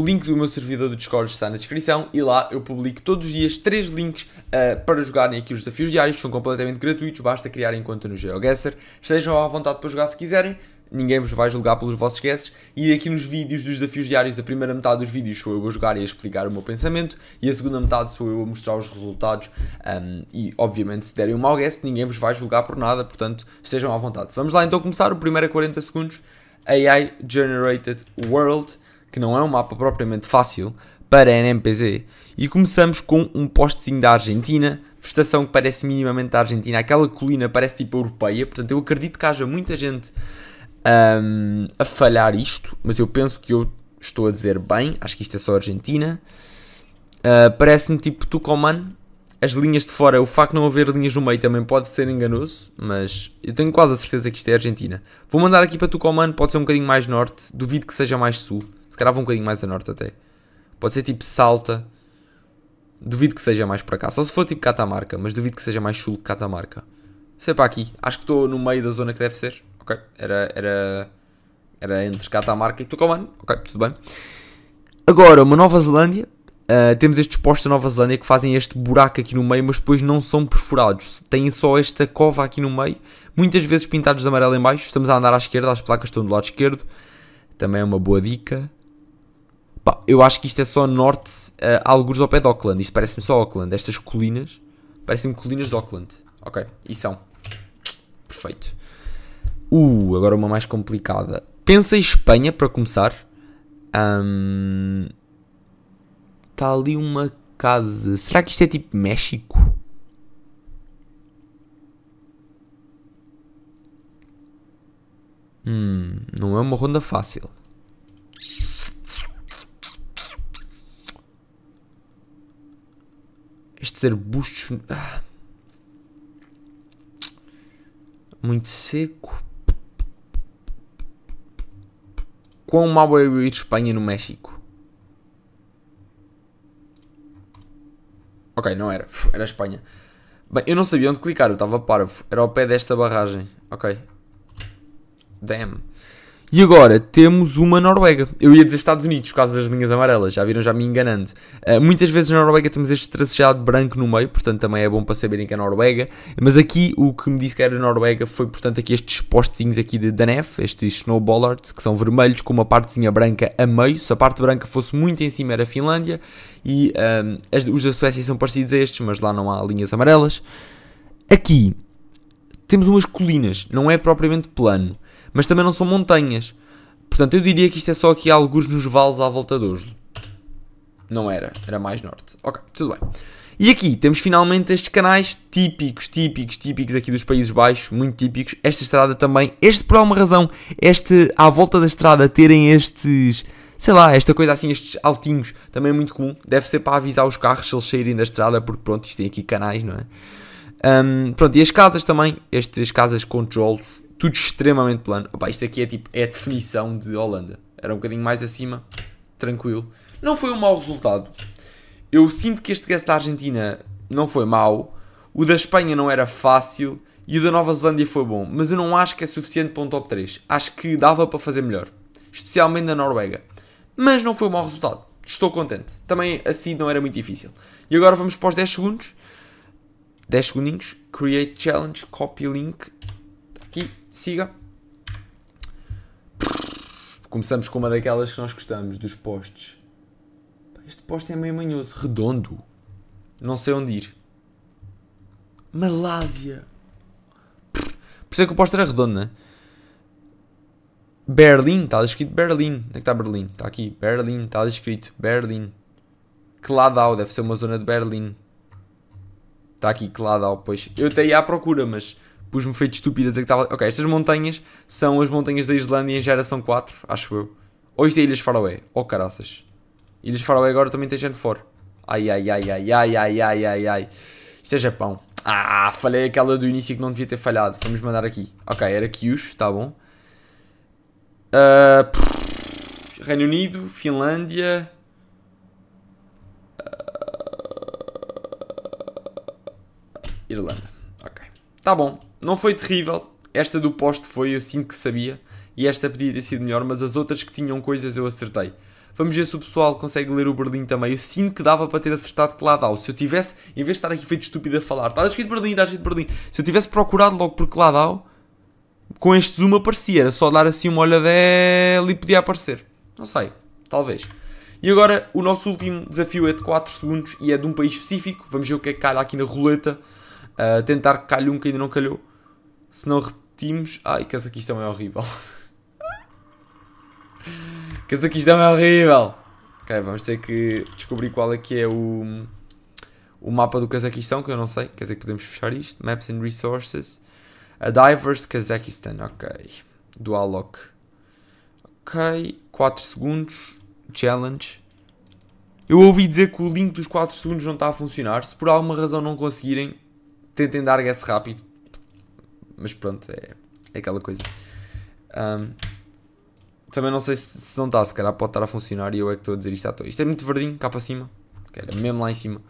O link do meu servidor do Discord está na descrição e lá eu publico todos os dias três links uh, para jogarem aqui os desafios diários, são completamente gratuitos, basta criarem conta no GeoGuessr, estejam à vontade para jogar se quiserem, ninguém vos vai julgar pelos vossos guesses. E aqui nos vídeos dos desafios diários, a primeira metade dos vídeos sou eu a jogar e a explicar o meu pensamento, e a segunda metade sou eu a mostrar os resultados. Um, ehm, e obviamente, se derem um mau guess, ninguém vos vai julgar por nada, portanto, estejam à vontade. Vamos lá então começar o primeiro é a 40 segundos: AI Generated World que não é um mapa propriamente fácil, para NMPZ e começamos com um postezinho da Argentina, estação que parece minimamente da Argentina, aquela colina parece tipo europeia, portanto eu acredito que haja muita gente um, a falhar isto, mas eu penso que eu estou a dizer bem, acho que isto é só Argentina. Uh, Parece-me tipo Tucumán, as linhas de fora, o facto de não haver linhas no meio também pode ser enganoso, mas eu tenho quase a certeza que isto é Argentina. Vou mandar aqui para Tucumán, pode ser um bocadinho mais norte, duvido que seja mais sul calhar vou um bocadinho mais a norte até. Pode ser tipo Salta. Duvido que seja mais para cá. Só se for tipo Catamarca, mas duvido que seja mais sul que Catamarca. Sei para aqui. Acho que estou no meio da zona que deve ser. Ok. Era, era, era entre Catamarca e Tucumã. Ok, tudo bem. Agora, uma Nova Zelândia. Uh, temos estes postos da Nova Zelândia que fazem este buraco aqui no meio, mas depois não são perfurados. Têm só esta cova aqui no meio. Muitas vezes pintados de amarelo em baixo. Estamos a andar à esquerda, as placas estão do lado esquerdo. Também é uma boa dica. Pá, eu acho que isto é só norte, uh, eh, alguns ao pé de Auckland. Isto parece-me só Auckland. Estas colinas parecem-me colinas de Auckland. Ok, e são. Perfeito. Uh, agora uma mais complicada. Pensa em Espanha para começar. Está um, ali uma casa. Será que isto é tipo México? Hum, não é uma ronda fácil. Estes arbustos. Ah. Muito seco. Quão mal é ir Espanha no México? Ok, não era. Era Espanha. Bem, eu não sabia onde clicar, eu estava parvo. Era ao pé desta barragem. Ok. Damn. E agora temos uma Noruega. Eu ia dizer Estados Unidos por causa das linhas amarelas, já viram, já me enganando. Uh, muitas vezes na Noruega temos este tracejado branco no meio, portanto também é bom para saberem que é Noruega. Mas aqui o que me disse que era Noruega foi, portanto, aqui estes postinhos aqui de, Danef, estes snowballards, que são vermelhos com uma partezinha branca a meio. Se a parte branca fosse muito em cima era Finlândia e eh, as, os da Suécia são parecidos a estes, mas lá não há linhas amarelas. Aqui temos umas colinas, não é propriamente plano mas também não são montanhas. Portanto, eu diria que isto é só aqui alguns nos vales à volta de Oslo. Não era, era mais norte. Ok, tudo bem. E aqui temos finalmente estes canais típicos, típicos, típicos aqui dos Países Baixos, muito típicos. Esta estrada também, este por alguma razão, este à volta da estrada terem estes, sei lá, esta coisa assim, estes altinhos, também é muito comum. Deve ser para avisar os carros se eles saírem da estrada, porque pronto, isto tem aqui canais, não é? Um, pronto, e as casas também, estas casas com tijolos, tudo extremamente plano. Opa, isto aqui é tipo é a definição de Holanda. Era um bocadinho mais acima, tranquilo. Não foi um mau resultado. Eu sinto que este guess da Argentina não foi mau, o da Espanha não era fácil e o da Nova Zelândia foi bom, mas eu não acho que é suficiente para um top 3. Acho que dava para fazer melhor, especialmente na Noruega. Mas não foi um mau resultado. Estou contente. Também assim não era muito difícil. E agora vamos para os 10 segundos. 10 segundinhos. Create challenge, copy link Aqui, siga. Começamos com uma daquelas que nós gostamos, dos postes. Este poste é meio manhoso, redondo. Não sei onde ir. Malásia. Por isso é que o poste era redondo, não é? Berlim, está escrito Berlim. Onde é que está Berlim? Está aqui, Berlim, está escrito Berlim. Kladau, deve ser uma zona de Berlim. Está aqui, Kladau, pois. Eu até ia à procura, mas pus-me feito estúpido a dizer que estava. Ok, estas montanhas são as montanhas da Islândia em geração 4, acho eu. Ou isto é Ilhas Faroé. Oh caraças. Ilhas Faroé agora também tem gente fora. Ai ai ai ai ai ai ai ai ai. Isto é Japão. Ah, falei aquela do início que não devia ter falhado. Vamos mandar aqui. Ok, era Kyushu, está bom. Uh, pff, Reino Unido, Finlândia. Ah, Irlanda. Ok. Tá bom. Não foi terrível. Esta do poste foi, eu sinto que sabia. E esta podia ter sido melhor, mas as outras que tinham coisas eu acertei. Vamos ver se o pessoal consegue ler o Berlim também. Eu sinto que dava para ter acertado que lá dá. Se eu tivesse, em vez de estar aqui feito estúpido a falar, tá, está escrito Berlim, está escrito Berlim. Se eu tivesse procurado logo por que lá dá, com este zoom aparecia. Era só dar assim uma olhadela e podia aparecer. Não sei. Talvez. E agora, o nosso último desafio é de 4 segundos e é de um país específico. Vamos ver o que é que calha aqui na roleta. Uh, tentar que calhe um que ainda não calhou se não repetimos... Ai, Cazaquistão é horrível. Cazaquistão é horrível. Ok, vamos ter que descobrir qual é que é o, o mapa do Cazaquistão, que eu não sei. Quer dizer que podemos fechar isto. Maps and Resources. A Diverse Kazakhstan, ok. Do Alok. Ok, 4 segundos. Challenge. Eu ouvi dizer que o link dos 4 segundos não está a funcionar. Se por alguma razão não conseguirem, tentem dar guess rápido. Mas pronto, é, é aquela coisa. Um, também não sei se, se, não está, se calhar pode estar a funcionar e eu é que estou a dizer isto à toa. Isto é muito verdinho, cá para cima. Era mesmo lá em cima.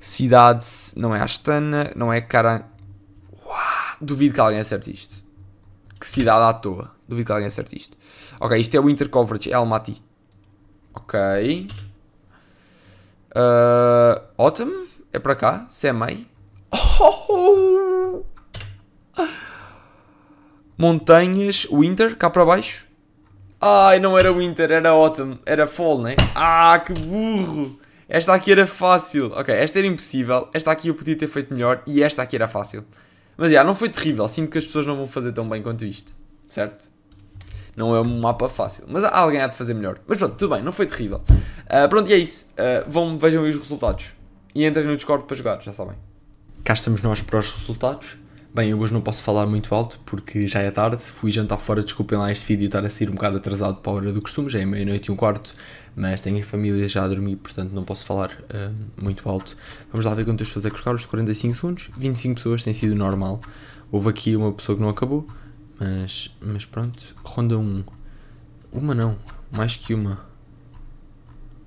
Cidade, não é Astana, não é Karan... duvido que alguém acerte isto. Que cidade à toa. Duvido que alguém acerte isto. Ok, isto é o Intercoverage, é Almaty. Ok. Uh, autumn, é para cá, Semei. É oh! Montanhas, Winter, cá para baixo. Ai, não era Winter, era Autumn, era Fall, né? Ah, que burro! Esta aqui era fácil. Ok, esta era impossível, esta aqui eu podia ter feito melhor e esta aqui era fácil. Mas, já, yeah, não foi terrível. Sinto que as pessoas não vão fazer tão bem quanto isto, certo? Não é um mapa fácil, mas alguém há de fazer melhor. Mas pronto, tudo bem, não foi terrível. Uh, pronto, e é isso. Uh, vão, vejam aí os resultados. E entrem no Discord para jogar, já sabem. Cá estamos nós para os resultados. Bem, eu hoje não posso falar muito alto porque já é tarde, fui jantar fora, desculpem lá este vídeo estar a sair um bocado atrasado para a hora do costume, já é meia-noite e um quarto, mas tenho a família já a dormir, portanto não posso falar uh, muito alto. Vamos lá ver quantas pessoas é que os 45 segundos, 25 pessoas tem sido normal. Houve aqui uma pessoa que não acabou, mas, mas pronto, ronda 1. Um. Uma não, mais que uma.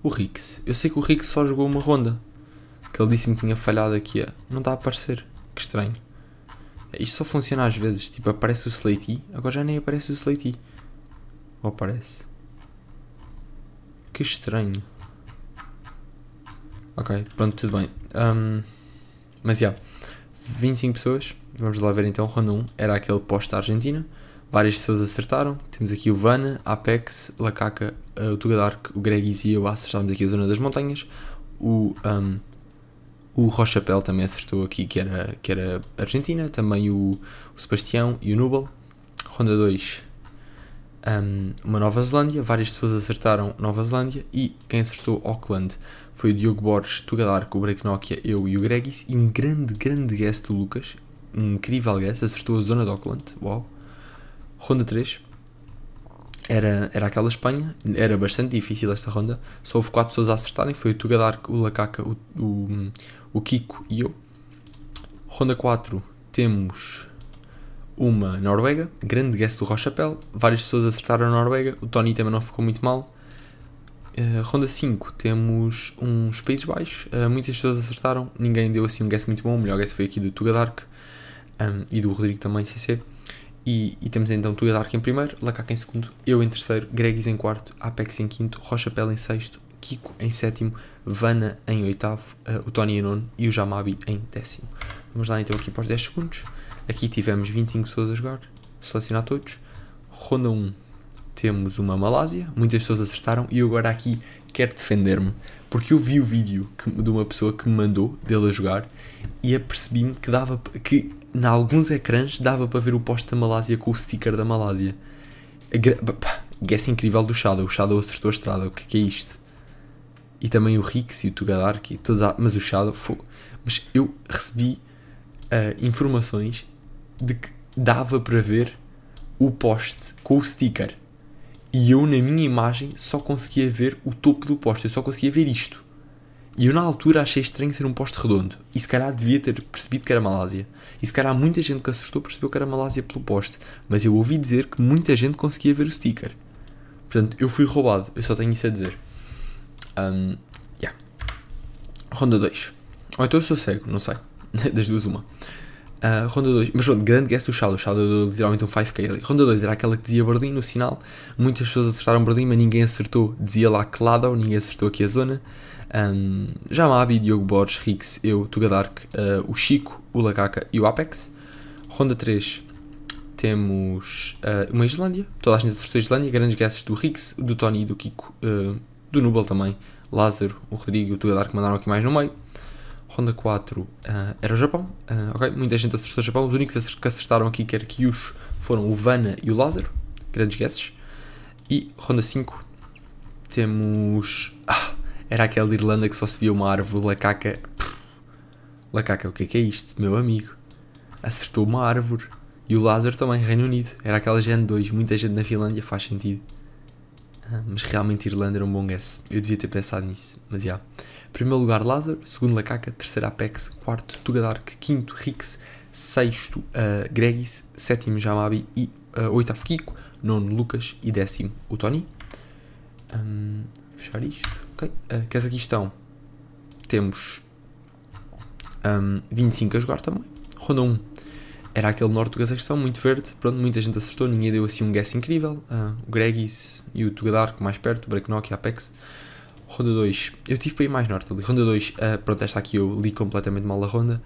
O Rix, eu sei que o Rix só jogou uma ronda, que ele disse-me que tinha falhado aqui, não está a aparecer, que estranho. Isto só funciona às vezes. Tipo, aparece o Slatey. Agora já nem aparece o Slatey. Ou aparece? Que estranho. Ok, pronto, tudo bem. Um, mas já. Yeah, 25 pessoas. Vamos lá ver então. Round 1 era aquele posto da Argentina. Várias pessoas acertaram. Temos aqui o Vana, Apex, Lacaca, eh, o o Tugadark, o Greg e o acertámos Estamos aqui a zona das montanhas. O. Um, o Rochapel também acertou aqui, que era, que era Argentina. Também o, o Sebastião e o Nubel. Ronda 2, um, uma Nova Zelândia. Várias pessoas acertaram Nova Zelândia. E quem acertou Auckland foi o Diogo Borges, Tugalarco, o Break Nokia, eu e o Gregis. E um grande, grande guess do Lucas. Um incrível guess. Acertou a zona de Auckland. Uau. Ronda 3, era, era aquela Espanha, era bastante difícil esta ronda, só houve quatro pessoas a acertarem, foi o Tugadark, o Lacaca, o, o, o, Kiko e eu. Ronda 4 temos uma Noruega, grande guess do Rochapel, várias pessoas acertaram a Noruega, o Tony também não ficou muito mal. Uh, ronda 5 temos uns Países Baixos, uh, muitas pessoas acertaram, ninguém deu assim um guess muito bom, o melhor guess foi aqui do Tugadark um, e do Rodrigo também, CC. E, e, temos então Tuia Dark em primeiro, Lacaca em segundo, eu em terceiro, Gregis em quarto, Apex em quinto, Rocha Rochapel em sexto, Kiko em sétimo, Vana em oitavo, uh, o Tony em nono e o Jamabi em décimo. Vamos lá então aqui para os 10 segundos. Aqui tivemos 25 pessoas a jogar, selecionar todos. Ronda 1 temos uma Malásia, muitas pessoas acertaram e eu agora aqui quero defender-me porque eu vi o vídeo que, de uma pessoa que me mandou dele a jogar e apercebi-me que dava que em alguns ecrãs dava para ver o poste da Malásia com o sticker da Malásia. Guess incrível do Shadow. O Shadow acertou a estrada. O que é, que é isto? E também o Rix e o Tugadarki. Todos a... Mas o Shadow. Foi... Mas eu recebi uh, informações de que dava para ver o poste com o sticker. E eu, na minha imagem, só conseguia ver o topo do poste. Eu só conseguia ver isto. E eu na altura achei estranho ser um poste redondo. E se calhar devia ter percebido que era Malásia. E se calhar muita gente que assustou percebeu que era Malásia pelo poste. Mas eu ouvi dizer que muita gente conseguia ver o sticker. Portanto, eu fui roubado. Eu só tenho isso a dizer. Um, yeah. Ronda 2. Ou então eu sou cego, não sei. das duas, uma. Uh, ronda 2, mas pronto, grande guess do Shadow. Shadow deu literalmente um 5k ali. Ronda 2 era aquela que dizia Berlim no sinal. Muitas pessoas acertaram Berlim, mas ninguém acertou. Dizia lá Cladau, ninguém acertou aqui a zona. Um, Jamabi, Diogo Borges, Rix, eu, Tugadark, uh, ah, o Chico, o Lagaca e o Apex. Ronda 3 temos uh, uma Islândia. Toda a gente acertou a Islândia. Grandes guesses do Rix, do Tony e do Kiko. do Nubel também. Lázaro, o Rodrigo e o Tugadark mandaram aqui mais no meio. Ronda 4 uh, era o Japão, uh, ok? Muita gente acertou o Japão, os únicos que acertaram aqui que era Kyushu foram o Vana e o Lázaro, grandes guesses. E Ronda 5 temos... Ah, era aquela Irlanda que só se via uma árvore, Lacaca... Lacaca, o que é que é isto, meu amigo? Acertou uma árvore. E o Lázaro também, Reino Unido. Era aquela Gen 2, muita gente na Finlândia, faz sentido. Ah, mas realmente Irlanda era um bom guess. Eu devia ter pensado nisso, mas já. Yeah. Primeiro lugar Lázaro, segundo Lacaca, terceiro Apex, quarto Tugadark, quinto Rix, sexto uh, ah, Gregis, sétimo Jamabi e uh, oitavo Kiko, nono Lucas e décimo o Tony. Um, fechar isto, ok. Uh, que aqui estão, temos um, 25 a jogar também. Ronda 1, era aquele norte do Cazaquistão, muito verde, pronto, muita gente acertou, ninguém deu assim um guess incrível. Uh, o Gregis e o Tugadark mais perto, Breaknock e Apex. Ronda 2, eu tive para ir mais norte ali. Ronda 2, uh, ah, pronto, esta aqui eu li completamente mal a ronda.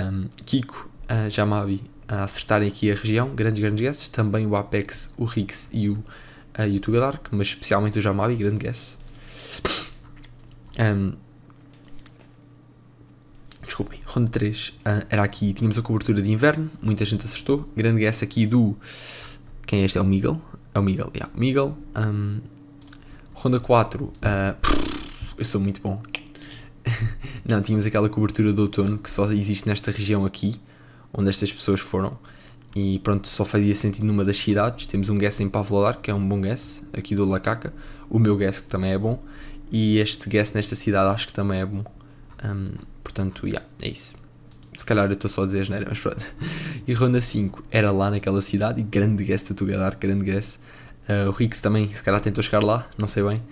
Um, Kiko, uh, Jamabi a acertarem aqui a região, grandes, grandes guesses. Também o Apex, o Rix e o, uh, e o Tugadark, mas especialmente o Jamabi, grande guess. Um, desculpem, ronda 3 uh, ah, era aqui, tínhamos a cobertura de inverno, muita gente acertou, grande guess aqui do, quem é este? É o Miguel? É o Miguel, yeah, Miguel, um, ronda 4, uh, ah, eu sou muito bom, não, tínhamos aquela cobertura de outono que só existe nesta região aqui, onde estas pessoas foram, e pronto, só fazia sentido numa das cidades, temos um guess em Pavlodar, que é um bom guess, aqui do Lacaca, o meu guess que também é bom, e este guess nesta cidade acho que também é bom, um, Portanto, yeah, é isso. Se calhar eu estou só a dizer geneira, mas pronto. E Ronda 5 era lá naquela cidade, grande guess to together, grande guest. Uh, ah, o Rix também, se calhar tentou chegar lá, não sei bem.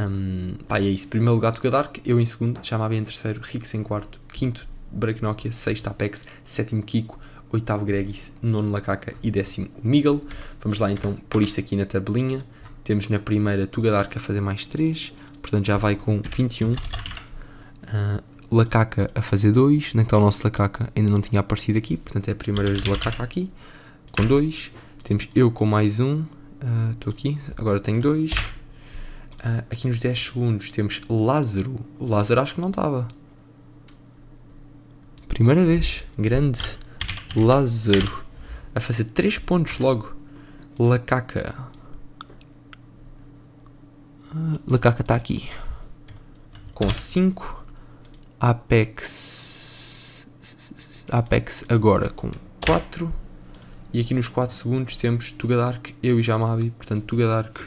Um, pá, é isso. Primeiro lugar, Tugadark, eu em segundo, chamava em terceiro, Rix em quarto, quinto, Breaknokia, sexto, Apex, sétimo, Kiko, oitavo, Gregis, nono, Lacaca e décimo, Miguel. Vamos lá então pôr isto aqui na tabelinha. Temos na primeira Tugadark a fazer mais 3, portanto já vai com 21. Uh, ah, Lacaca a fazer 2, então o nosso Lacaca ainda não tinha aparecido aqui, portanto é a primeira vez do Lacaca aqui, com 2, temos eu com mais 1, um. Ah, estou uh, aqui, agora tenho 2, uh, ah, aqui nos 10 segundos temos Lázaro, o Lázaro acho que não estava, primeira vez, grande Lázaro, a fazer 3 pontos logo, Lacaca, uh, Lacaca está aqui, com 5, Apex. Apex agora com 4. E aqui nos 4 segundos temos Tugadark, eu e Jamabi. Portanto, Tugadark.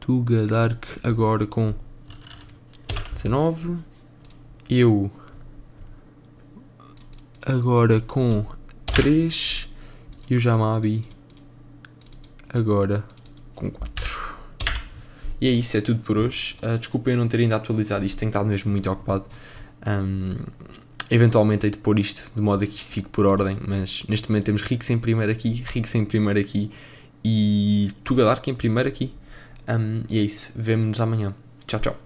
Tugadark agora com 19. Eu agora com 3 e o Jamabi agora com 4. E é isso, é tudo por hoje. Uh, desculpem eu não ter ainda atualizado isto, tenho estado mesmo muito ocupado. Um, eventualmente hei de pôr isto de modo a que isto fique por ordem, mas neste momento temos Rix em primeiro aqui, Rix em primeiro aqui e Tugalark em primeiro aqui. Um, e é isso. Vemo-nos amanhã. Tchau, tchau.